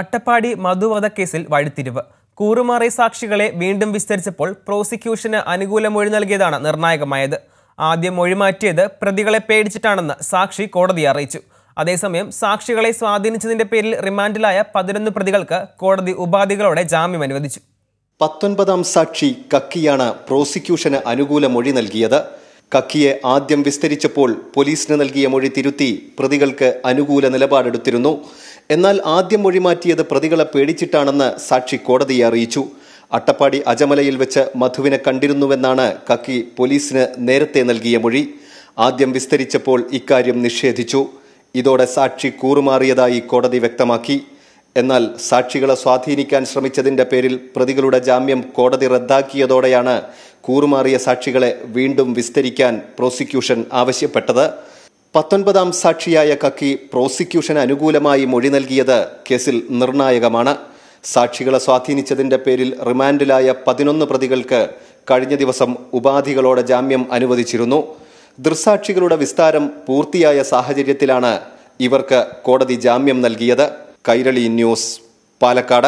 അട്ടപ്പാടി മധുവധക്കേസിൽ വഴിത്തിരിവ് കൂറുമാറി സാക്ഷികളെ വീണ്ടും വിസ്തരിച്ചപ്പോൾ പ്രോസിക്യൂഷന് അനുകൂല മൊഴി നൽകിയതാണ് നിർണായകമായത് ആദ്യം മൊഴി മാറ്റിയത് പ്രതികളെ പേടിച്ചിട്ടാണെന്ന് സാക്ഷി കോടതിയെ അറിയിച്ചു അതേസമയം സാക്ഷികളെ സ്വാധീനിച്ചതിന്റെ പേരിൽ റിമാൻഡിലായ പതിനൊന്ന് പ്രതികൾക്ക് കോടതി ഉപാധികളോടെ ജാമ്യം അനുവദിച്ചു പത്തൊൻപതാം സാക്ഷി കക്കിയാണ് പ്രോസിക്യൂഷന് അനുകൂല മൊഴി നൽകിയത് കക്കിയെ ആദ്യം വിസ്തരിച്ചപ്പോൾ പോലീസിന് നൽകിയ മൊഴി തിരുത്തി പ്രതികൾക്ക് അനുകൂല നിലപാടെടുത്തിരുന്നു എന്നാൽ ആദ്യം മൊഴിമാറ്റിയത് പ്രതികളെ പേടിച്ചിട്ടാണെന്ന് സാക്ഷി കോടതിയെ അറിയിച്ചു അട്ടപ്പാടി അജമലയിൽ വെച്ച് മധുവിനെ കണ്ടിരുന്നുവെന്നാണ് കക്കി പോലീസിന് നേരത്തെ നൽകിയ മൊഴി ആദ്യം വിസ്തരിച്ചപ്പോൾ ഇക്കാര്യം നിഷേധിച്ചു ഇതോടെ സാക്ഷി കൂറുമാറിയതായി കോടതി വ്യക്തമാക്കി എന്നാൽ സാക്ഷികളെ സ്വാധീനിക്കാൻ ശ്രമിച്ചതിന്റെ പേരിൽ പ്രതികളുടെ ജാമ്യം കോടതി റദ്ദാക്കിയതോടെയാണ് കൂറുമാറിയ സാക്ഷികളെ വീണ്ടും വിസ്തരിക്കാൻ പ്രോസിക്യൂഷൻ ആവശ്യപ്പെട്ടത് പത്തൊൻപതാം സാക്ഷിയായ കക്കി പ്രോസിക്യൂഷന് അനുകൂലമായി മൊഴി നൽകിയത് കേസിൽ നിർണായകമാണ് സാക്ഷികളെ സ്വാധീനിച്ചതിന്റെ പേരിൽ റിമാൻഡിലായ പതിനൊന്ന് പ്രതികൾക്ക് കഴിഞ്ഞ ദിവസം ഉപാധികളോടെ ജാമ്യം അനുവദിച്ചിരുന്നു ദൃസാക്ഷികളുടെ വിസ്താരം പൂർത്തിയായ സാഹചര്യത്തിലാണ് ഇവർക്ക് കോടതി ജാമ്യം നൽകിയത് കൈരളി ന്യൂസ് പാലക്കാട്